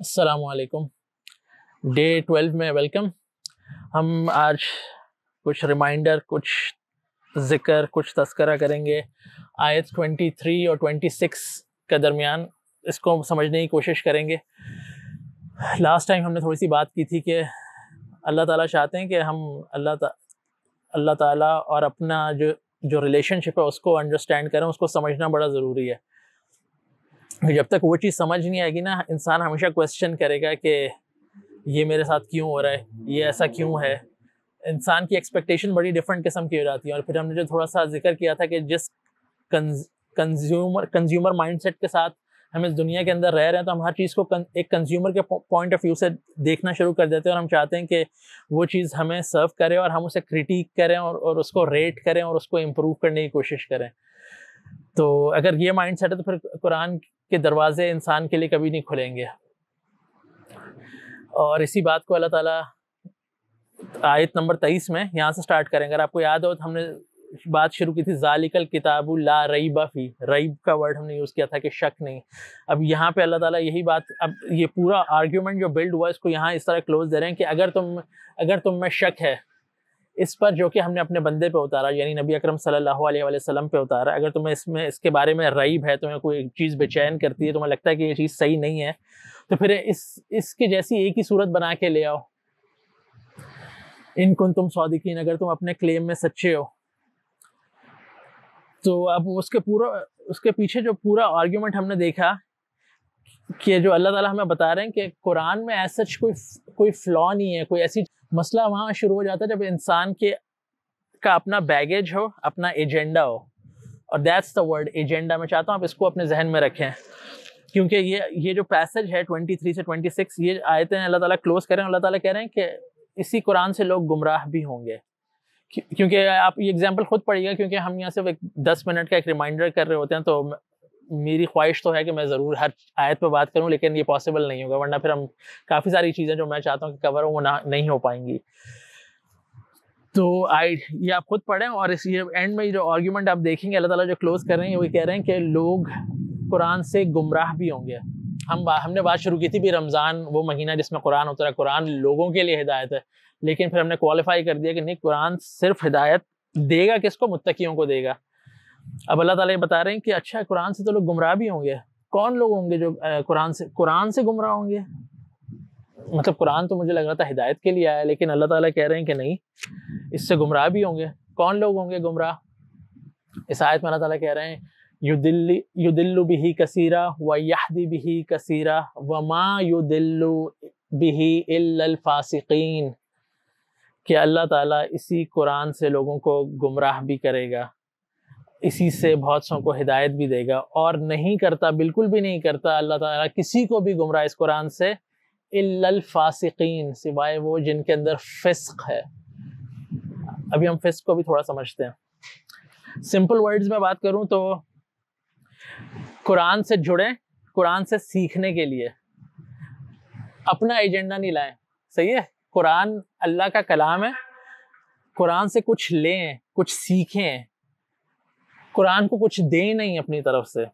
असलकुम day twelve में welcome हम आज कुछ रिमाइंडर कुछ ज़िक्र कुछ तस्करा करेंगे आयत 23 और 26 के दरमियान इसको समझने की कोशिश करेंगे लास्ट टाइम हमने थोड़ी सी बात की थी कि अल्लाह ताला चाहते हैं कि हम अल्लाह अल्लाह ताला और अपना जो जो रिलेशनशिप है उसको अंडरस्टैंड करें उसको समझना बड़ा ज़रूरी है जब तक वो चीज़ समझ नहीं आएगी ना इंसान हमेशा क्वेश्चन करेगा कि ये मेरे साथ क्यों हो रहा है ये ऐसा क्यों है इंसान की एक्सपेक्टेशन बड़ी डिफरेंट किस्म की हो जाती है और फिर हमने जो थोड़ा सा जिक्र किया था कि जिस कंज्यूमर कंज्यूमर माइंडसेट के साथ हम इस दुनिया के अंदर रह रहे हैं तो हम हर चीज़ को एक कंज्यूमर के पॉइंट ऑफ व्यू से देखना शुरू कर देते हैं और हम चाहते हैं कि वो चीज़ हमें सर्व करें और हम उसे क्रिटिक करें और, और उसको रेट करें और उसको इम्प्रूव करने की कोशिश करें तो अगर ये माइंड सेट है तो फिर कुरान के दरवाज़े इंसान के लिए कभी नहीं खुलेंगे और इसी बात को अल्लाह ताला आयत नंबर तेईस में यहाँ से स्टार्ट करेंगे अगर आपको याद हो तो हमने बात शुरू की थी जालिकल किताबु ला रईबा फी रईब का वर्ड हमने यूज़ किया था कि शक नहीं अब यहाँ पे अल्लाह ताला यही बात अब ये पूरा आर्ग्यूमेंट जो बिल्ड हुआ इसको यहाँ इस तरह क्लोज दे रहे हैं कि अगर तुम अगर तुम में शक है इस पर जो कि हमने अपने बंदे पे उतारा यानी नबी अकरम सल्लल्लाहु अलैहि वसल्लम पे उतारा अगर तुम्हें इसमें इसके बारे में रईब है तुम्हें कोई चीज़ बेचैन करती है तुम्हें लगता है कि ये चीज़ सही नहीं है तो फिर इस इसके जैसी एक ही सूरत बना के ले आओ इनकुन तुम सौदिकीन अगर तुम अपने क्लेम में सच्चे हो तो अब उसके पूरा उसके पीछे जो पूरा आर्ग्यूमेंट हमने देखा कि जो अल्लाह ताला हमें बता रहे हैं कि कुरान में ऐसा सच कोई कोई फ्लॉ नहीं है कोई ऐसी मसला वहाँ शुरू हो जाता है जब इंसान के का अपना बैगेज हो अपना एजेंडा हो और दैट्स द वर्ड एजेंडा मैं चाहता हूँ आप इसको अपने जहन में रखें क्योंकि ये ये जो पैसेज है 23 से 26 ये आए थे अल्लाह ताला क्लोज करें अल्लाह ताला कह रहे हैं कि इसी कुरान से लोग गुमराह भी होंगे क्योंकि आप ये एग्जांपल खुद पढ़िएगा क्योंकि हम यहाँ सिर्फ एक दस मिनट का एक रिमाइंडर कर रहे होते हैं तो मेरी ख्वाहिश तो है कि मैं ज़रूर हर आयत पर बात करूँ लेकिन ये पॉसिबल नहीं होगा वरना फिर हम काफ़ी सारी चीज़ें जो मैं चाहता हूँ कि कवर हो वो ना नहीं हो पाएंगी तो आई ये आप खुद पढ़ें और इस ये एंड में जो आर्ग्यूमेंट आप देखेंगे अल्लाह ताला जो क्लोज़ कर रहे हैं वो कह रहे हैं कि लोग कुरान से गुमराह भी होंगे हम हमने बात शुरू की थी भी रमज़ान वो महीना जिसमें कुरान उतरा कुरान लोगों के लिए हिदायत है लेकिन फिर हमने क्वालिफाई कर दिया कि नहीं कुरान सिर्फ हिदायत देगा किसको मुत्तकियों को देगा अब अल्लाह ताला ये बता रहे हैं कि अच्छा कुरान से तो लोग गुमराह भी होंगे कौन लोग होंगे जो कुरान से कुरान से गुमराह होंगे मतलब कुरान तो मुझे लग रहा था हिदायत के लिए आया लेकिन अल्लाह ताला कह रहे हैं कि नहीं इससे गुमराह भी होंगे कौन लोग होंगे गुमराह इस आयत में अल्लाह ताला कह रहे हैं युदिल्लु बिही कसीरा व यहदी बिही कसीरा व माँ युदिल्लु बिही इल्लफासिकीन कि अल्लाह ताला इसी कुरान से लोगों को गुमराह भी करेगा इसी से बहुत सौ को हिदायत भी देगा और नहीं करता बिल्कुल भी नहीं करता अल्लाह ताला किसी को भी गुमराह इस कुरान से फासिकीन सिवाय वो जिनके अंदर फिस्क है अभी हम फिस्क को भी थोड़ा समझते हैं सिंपल वर्ड्स में बात करूं तो कुरान से जुड़े कुरान से सीखने के लिए अपना एजेंडा नहीं लाएं सही है कुरान अल्लाह का कलाम है कुरान से कुछ लें कुछ सीखें कुरान को कुछ दे नहीं अपनी तरफ से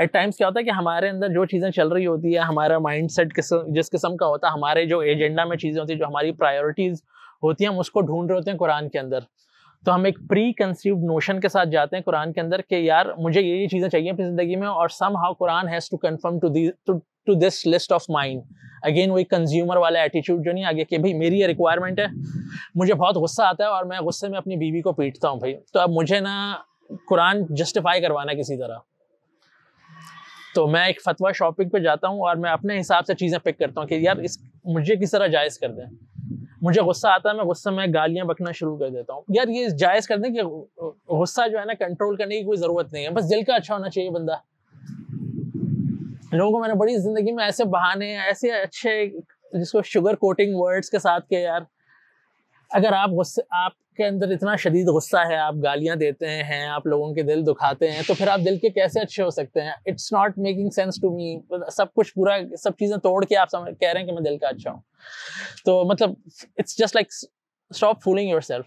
एट टाइम्स क्या होता है कि हमारे अंदर जो चीज़ें चल रही होती है हमारा माइंड सेट किस जिस किस्म का होता है हमारे जो एजेंडा में चीज़ें होती हैं जो हमारी प्रायोरिटीज़ होती हैं हम उसको ढूंढ रहे होते हैं कुरान के अंदर तो हम एक प्री कंसीव्ड नोशन के साथ जाते हैं कुरान के अंदर कि यार मुझे ये ये चीज़ें चाहिए अपनी ज़िंदगी में और somehow Quran has to confirm to the to this list of mind again वही कंज्यूमर वाला एटीट्यूड जो नहीं आ गया कि भाई मेरी ये रिक्वायरमेंट है मुझे बहुत गुस्सा आता है और मैं गुस्से में अपनी बीवी को पीटता हूँ भाई तो अब मुझे ना कुरान जस्टिफाई करवाना किसी तरह तो मैं एक फतवा शॉपिंग पे जाता हूँ और मैं अपने हिसाब से चीज़ें पिक करता हूँ कि यार इस मुझे किस तरह जायज़ कर दें मुझे गुस्सा आता है मैं गुस्से में गालियाँ बकना शुरू कर देता हूँ यार ये जायज़ कर दें कि गुस्सा जो है ना कंट्रोल करने की कोई ज़रूरत नहीं है बस दिल का अच्छा होना चाहिए बंदा लोगों को मैंने बड़ी ज़िंदगी में ऐसे बहाने ऐसे अच्छे जिसको शुगर कोटिंग वर्ड्स के साथ के यार अगर आप गुस्से आप आपके अंदर इतना शदीद गुस्सा है आप गालियाँ देते हैं आप लोगों के दिल दुखाते हैं तो फिर आप दिल के कैसे अच्छे हो सकते हैं it's not making sense to me सब कुछ पूरा सब चीज़ें तोड़ के आप समझ कह रहे हैं कि मैं दिल का अच्छा हूँ तो मतलब it's just like stop fooling yourself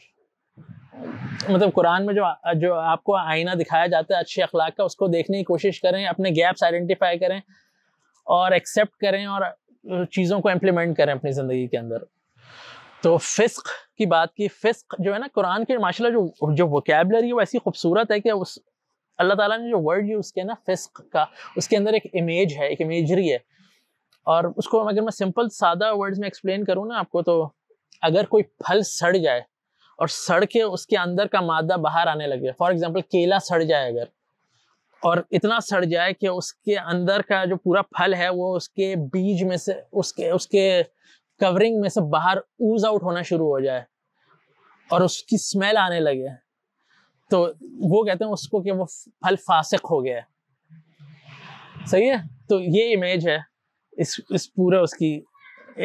मतलब कुरान में जो जो आपको आईना दिखाया जाता है अच्छे अखलाक का उसको देखने की कोशिश करें अपने गैप्स आइडेंटिफाई करें और एक्सेप्ट करें और चीज़ों को इम्प्लीमेंट करें अपनी ज़िंदगी के अंदर तो फिस्क की बात की फिस्क जो है ना कुरान के माशाल्लाह जो जो वोकेबलरी है वो ऐसी खूबसूरत है कि उस अल्लाह ताला ने जो वर्ड यूज़ किया ना फिस्क का उसके अंदर एक इमेज है एक इमेजरी है और उसको अगर मैं सिंपल सादा वर्ड्स में एक्सप्लेन करूँ ना आपको तो अगर कोई फल सड़ जाए और सड़ के उसके अंदर का मादा बाहर आने लगे फॉर एग्जाम्पल केला सड़ जाए अगर और इतना सड़ जाए कि उसके अंदर का जो पूरा फल है वो उसके बीज में से उसके उसके कवरिंग में से बाहर ऊज आउट होना शुरू हो जाए और उसकी स्मेल आने लगे तो वो कहते हैं उसको कि वो फल फासिक हो गया सही है तो ये इमेज है इस इस पूरे उसकी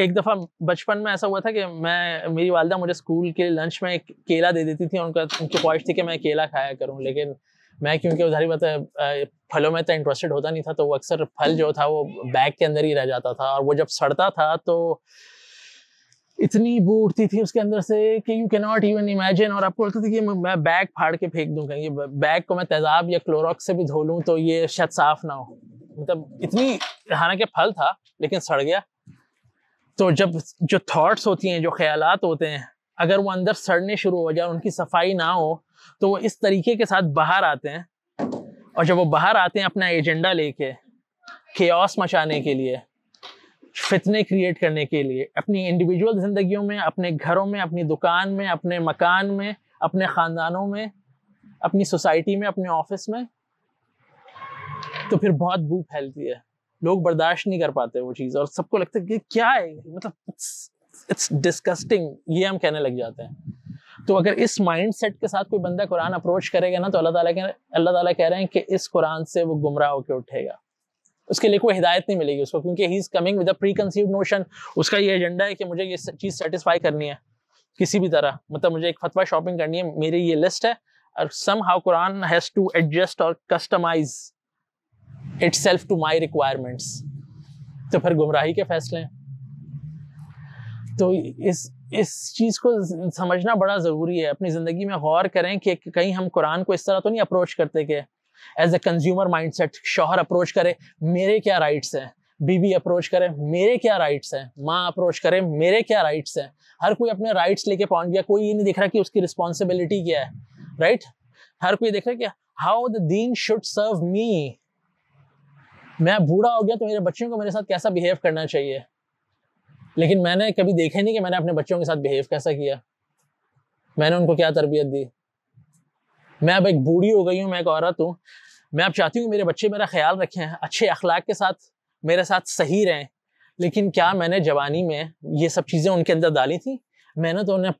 एक दफ़ा बचपन में ऐसा हुआ था कि मैं मेरी वालदा मुझे स्कूल के लंच में एक केला दे देती थी उनका उनकी ख्वाहिश थी कि मैं केला खाया करूं लेकिन मैं क्योंकि उधारी बात फलों में तो इंटरेस्टेड होता नहीं था तो वो अक्सर फल जो था वो बैग के अंदर ही रह जाता था और वो जब सड़ता था तो इतनी बू उठती थी उसके अंदर से कि यू नॉट इवन इमेजिन और आपको लगता था कि मैं बैग फाड़ के फेंक दूँ कहीं बैग को मैं तेजाब या क्लोरॉक्स से भी धो लूँ तो ये शायद साफ ना हो मतलब इतनी हालांकि फल था लेकिन सड़ गया तो जब जो थॉट्स होती हैं जो ख्याल होते हैं अगर वो अंदर सड़ने शुरू हो जाए उनकी सफाई ना हो तो वो इस तरीके के साथ बाहर आते हैं और जब वो बाहर आते हैं अपना एजेंडा लेके खेस मचाने के लिए फितने क्रिएट करने के लिए अपनी इंडिविजुअल जिंदगियों में अपने घरों में अपनी दुकान में अपने मकान में अपने ख़ानदानों में अपनी सोसाइटी में अपने ऑफिस में तो फिर बहुत बू फैलती है लोग बर्दाश्त नहीं कर पाते वो चीज़ और सबको लगता है कि क्या है मतलब इट्स डिस्कस्टिंग ये हम कहने लग जाते हैं तो अगर इस माइंड सेट के साथ कोई बंदा कुरान अप्रोच करेगा ना तो अल्लाह ताला अल्लाह ताला कह रहे हैं कि इस कुरान से वो गुमराह होकर उठेगा उसके लिए कोई हिदायत नहीं मिलेगी उसको क्योंकि he is coming with a preconceived notion उसका ये एजेंडा है कि मुझे ये चीज़ सेटिस्फाई करनी है किसी भी तरह मतलब मुझे एक फतवा शॉपिंग करनी है मेरी ये लिस्ट है और somehow Quran has to adjust और customize itself to my requirements तो फिर गुमराही के फैसले हैं तो इस इस चीज़ को समझना बड़ा ज़रूरी है अपनी ज़िंदगी में गौर करें कि कहीं हम कुरान को इस तरह तो नहीं अप्रोच करते कि as a consumer mind set शोहर अप्रोच करे मेरे क्या राइट्स हैं बीबी अप्रोच करे मेरे क्या राइट्स हैं माँ अप्रोच करे मेरे क्या राइट्स हैं हर कोई अपने राइट्स लेके पहुंच गया कोई ये नहीं देख रहा कि उसकी रिस्पॉन्सिबिलिटी क्या है राइट हर कोई देख रहा कि हाउ द दीन शुड सर्व मी मैं बूढ़ा हो गया तो मेरे बच्चों को मेरे साथ कैसा बिहेव करना चाहिए लेकिन मैंने कभी देखे नहीं कि मैंने अपने बच्चों के साथ बिहेव कैसा किया मैंने उनको क्या तरबियत दी मैं अब एक बूढ़ी हो गई हूँ मैं एक औरत हूँ मैं अब चाहती हूँ मेरे बच्चे मेरा ख्याल रखें अच्छे अखलाक के साथ मेरे साथ सही रहें लेकिन क्या मैंने जवानी में ये सब चीज़ें उनके अंदर डाली थी मैंने तो उन्हें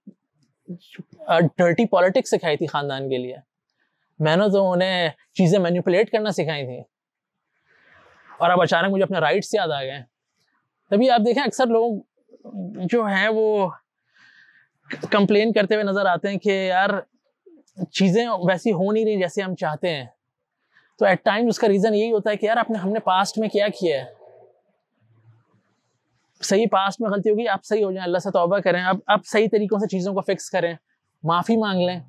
डर्टी पॉलिटिक्स सिखाई थी ख़ानदान के लिए मैंने तो उन्हें चीज़ें मैनिपुलेट करना सिखाई थी और अब अचानक मुझे अपने राइट्स याद आ गए तभी आप देखें अक्सर लोग जो हैं वो कंप्लेन करते हुए नज़र आते हैं कि यार चीज़ें वैसी हो नहीं रही जैसे हम चाहते हैं तो एट टाइम उसका रीज़न यही होता है कि यार आपने हमने पास्ट में क्या किया है सही पास्ट में गलती होगी आप सही हो जाए अल्लाह से तौबा करें अब अब सही तरीक़ों से चीज़ों को फिक्स करें माफ़ी मांग लें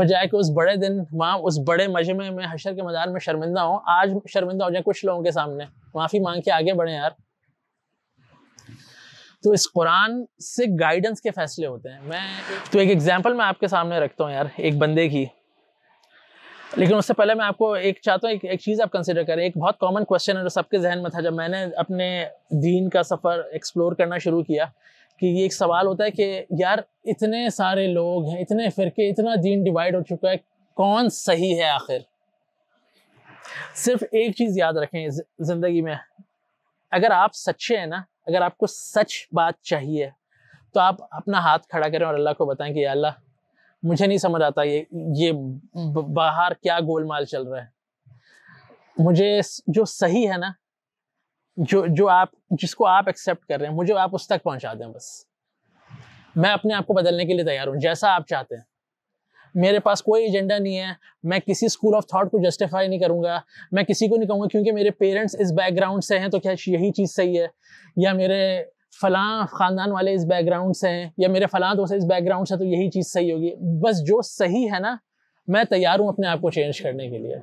बजाय कि उस बड़े दिन माँ उस बड़े मजमे में हशर के मैदान में शर्मिंदा हो आज शर्मिंदा हो जाए कुछ लोगों के सामने माफ़ी मांग के आगे बढ़े यार तो इस कुरान से गाइडेंस के फैसले होते हैं मैं तो एक एग्जाम्पल मैं आपके सामने रखता हूँ यार एक बंदे की लेकिन उससे पहले मैं आपको एक चाहता हूँ एक, एक चीज़ आप कंसिडर करें एक बहुत कॉमन क्वेश्चन है जो सबके जहन में था जब मैंने अपने दीन का सफ़र एक्सप्लोर करना शुरू किया कि ये एक सवाल होता है कि यार इतने सारे लोग हैं इतने फिरके इतना दीन डिवाइड हो चुका है कौन सही है आखिर सिर्फ एक चीज़ याद रखें ज़िंदगी में अगर आप सच्चे हैं ना अगर आपको सच बात चाहिए तो आप अपना हाथ खड़ा करें और अल्लाह को बताएं कि अल्लाह मुझे नहीं समझ आता ये ये बाहर क्या गोलमाल चल रहा है मुझे जो सही है ना जो जो आप जिसको आप एक्सेप्ट कर रहे हैं मुझे आप उस तक पहुंचा दें बस मैं अपने आप को बदलने के लिए तैयार हूँ जैसा आप चाहते हैं मेरे पास कोई एजेंडा नहीं है मैं किसी स्कूल ऑफ थॉट को जस्टिफाई नहीं करूँगा मैं किसी को नहीं कहूँगा क्योंकि मेरे पेरेंट्स इस बैकग्राउंड से हैं तो क्या यही चीज़ सही है या मेरे फलां ख़ानदान वाले इस बैकग्राउंड से हैं या मेरे फलां दोस्त इस बैकग्राउंड से तो यही चीज़ सही होगी बस जो सही है ना मैं तैयार हूँ अपने आप को चेंज करने के लिए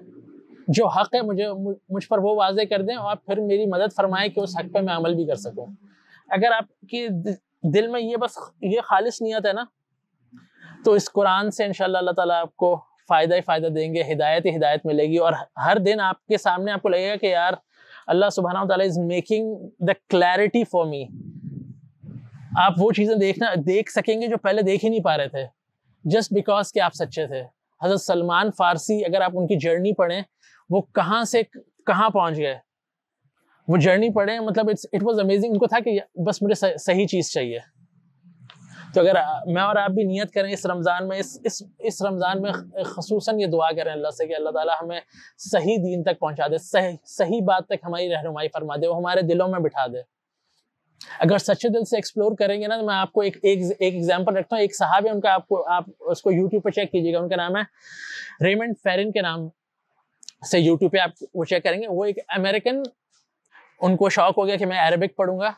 जो हक है मुझे मुझ पर वो वाजे कर दें और फिर मेरी मदद फरमाएं कि उस हक पर मैं अमल भी कर सकूँ अगर आपके दिल में ये बस ये खालिश नीयत है ना तो इस कुरान से इनशाला अल्लाह ताला आपको फ़ायदा ही फ़ायदा देंगे हिदायत ही हिदायत मिलेगी और हर दिन आपके सामने आपको लगेगा कि यार अल्लाह सुबहाना तला is making the clarity for me आप वो चीज़ें देखना देख सकेंगे जो पहले देख ही नहीं पा रहे थे जस्ट बिकॉज के आप सच्चे थे हज़रत सलमान फ़ारसी अगर आप उनकी जर्नी पढ़ें वो कहाँ से कहाँ पहुँच गए वो जर्नी पढ़ें मतलब इट्स इट वाज अमेजिंग उनको था कि बस मुझे सही चीज़ चाहिए तो अगर मैं और आप भी नियत करें इस रमज़ान में इस इस इस रमज़ान में खसूस ये दुआ करें अल्लाह से कि अल्लाह ताला हमें सही दीन तक पहुंचा दे सही सही बात तक हमारी रहनुमाई फरमा दे वो हमारे दिलों में बिठा दे अगर सच्चे दिल से एक्सप्लोर करेंगे ना तो मैं आपको एक एक एक एग्जांपल रखता हूँ एक साहब है उनका आपको आप उसको यूट्यूब पर चेक कीजिएगा उनका नाम है रेमंड फेरिन के नाम से यूट्यूब पर आप वो चेक करेंगे वो एक अमेरिकन उनको शौक हो गया कि मैं अरबिक पढ़ूंगा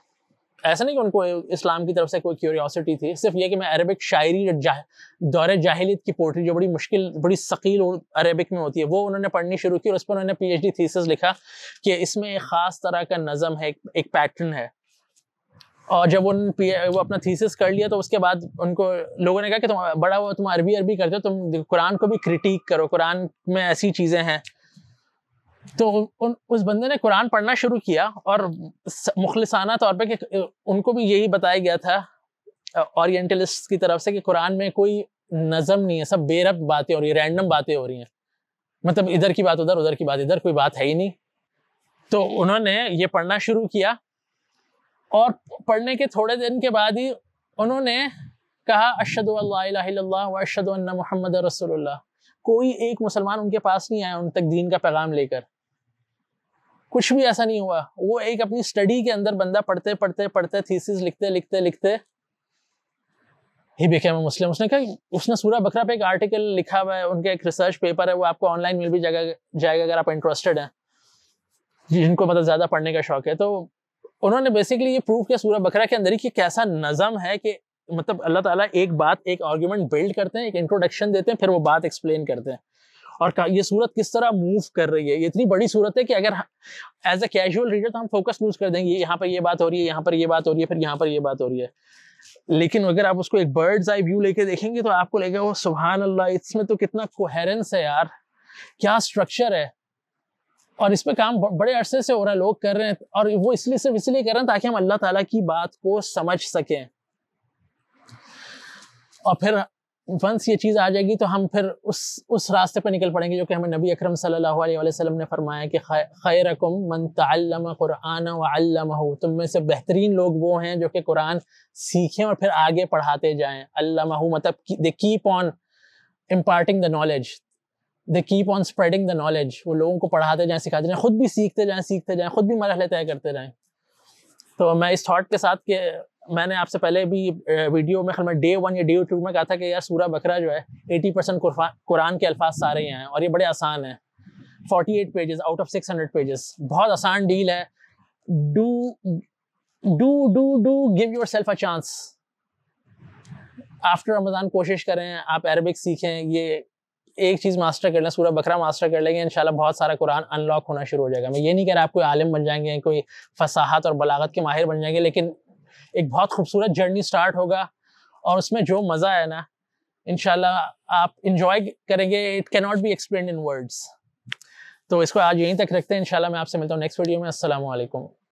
ऐसा नहीं कि उनको इस्लाम की तरफ से कोई क्यूरियोसिटी थी सिर्फ ये कि मैं अरबिक शायरी जा, दौर जाहिलियत की पोट्री जो बड़ी मुश्किल बड़ी शकील अरबिक में होती है वो उन्होंने पढ़नी शुरू की और उस पर उन्होंने पी एच थीसिस लिखा कि इसमें एक ख़ास तरह का नज़म है एक पैटर्न है और जब उन वो अपना थीसिस कर लिया तो उसके बाद उनको लोगों ने कहा कि तुम बड़ा वो तुम अरबी अरबी करते हो तुम कुरान को भी क्रिटिक करो कुरान में ऐसी चीज़ें हैं तो उन उस बंदे ने कुरान पढ़ना शुरू किया और मुखलसाना तौर पे कि उनको भी यही बताया गया था ओरिएंटलिस्ट की तरफ से कि कुरान में कोई नज़म नहीं है सब बेरब बातें हो रही हैं रैंडम बातें हो रही हैं मतलब इधर की बात उधर उधर की बात इधर कोई बात है ही नहीं तो उन्होंने ये पढ़ना शुरू किया और पढ़ने के थोड़े दिन के बाद ही उन्होंने कहा अशद अशद मोहम्मद रसोल्ला कोई एक मुसलमान उनके पास नहीं आया उन तक दीन का पैगाम लेकर कुछ भी ऐसा नहीं हुआ वो एक अपनी स्टडी के अंदर बंदा पढ़ते पढ़ते पढ़ते थीसिस लिखते लिखते लिखते ही बिकेम मुस्लिम उसने कहा उसने सूरा बकरा पे एक आर्टिकल लिखा हुआ है उनका एक रिसर्च पेपर है वो आपको ऑनलाइन मिल भी जाएगा जाएगा अगर आप इंटरेस्टेड हैं जिनको मतलब ज़्यादा पढ़ने का शौक है तो उन्होंने बेसिकली ये प्रूव किया सूरा बकरा के अंदर ही कि कैसा नज़म है कि मतलब अल्लाह ताला एक बात एक आर्ग्यूमेंट बिल्ड करते हैं एक इंट्रोडक्शन देते हैं फिर वो बात एक्सप्लेन करते हैं और ये सूरत किस तरह मूव कर रही है ये इतनी बड़ी सूरत है कि अगर एज अ कैजुअल रीडर तो हम फोकस लूज कर देंगे यहाँ पर ये बात हो रही है यहाँ पर ये बात हो रही है फिर यहाँ पर ये बात हो रही है लेकिन अगर आप उसको एक बर्ड्स आई व्यू लेके देखेंगे तो आपको लगेगा वो सुबहान अल्लाह इसमें तो कितना कोहेरेंस है यार क्या स्ट्रक्चर है और इस पर काम बड़े अरसे से हो रहा है लोग कर रहे हैं और वो इसलिए सिर्फ इसलिए कर रहे हैं ताकि हम अल्लाह ताला की बात को समझ सकें और फिर वंस ये चीज़ आ जाएगी तो हम फिर उस उस रास्ते पर निकल पड़ेंगे जो कि हमें नबी अकरम सल्लल्लाहु अलैहि वसल्लम ने फरमाया कि खैरकुम मन तम कुरान वल्लमहु तुम में से बेहतरीन लोग वो हैं जो कि कुरान सीखें और फिर आगे पढ़ाते जाएं अल्लमहु मतलब the keep on imparting the knowledge the keep on spreading the knowledge वो लोगों को पढ़ाते जाएँ सिखाते जाएँ खुद भी सीखते जाएँ सीखते जाएँ खुद भी मरल तय करते जाएँ तो मैं इस थाट के साथ के मैंने आपसे पहले भी वीडियो में मैं डे वन या डे टू में कहा था कि यार सूरा बकरा जो है एटी परसेंट कुरान के अल्फाज सारे यहाँ हैं और ये बड़े आसान हैं forty eight pages out of six hundred pages बहुत आसान डील है do do do do give yourself a chance after Ramzan कोशिश करें आप अरबिक सीखें ये एक चीज़ मास्टर कर लें सूरह बकरा मास्टर कर लेंगे इंशाल्लाह बहुत सारा कुरान अनलॉक होना शुरू हो जाएगा मैं ये नहीं कह रहा आप कोई आलिम बन जाएंगे कोई फसाहत और बलागत के माहिर बन जाएंगे लेकिन एक बहुत खूबसूरत जर्नी स्टार्ट होगा और उसमें जो मज़ा है ना इन आप इंजॉय करेंगे it can not be explain in words तो इसको आज यहीं तक रखते हैं इनशाला मैं आपसे मिलता हूँ नेक्स्ट वीडियो में असल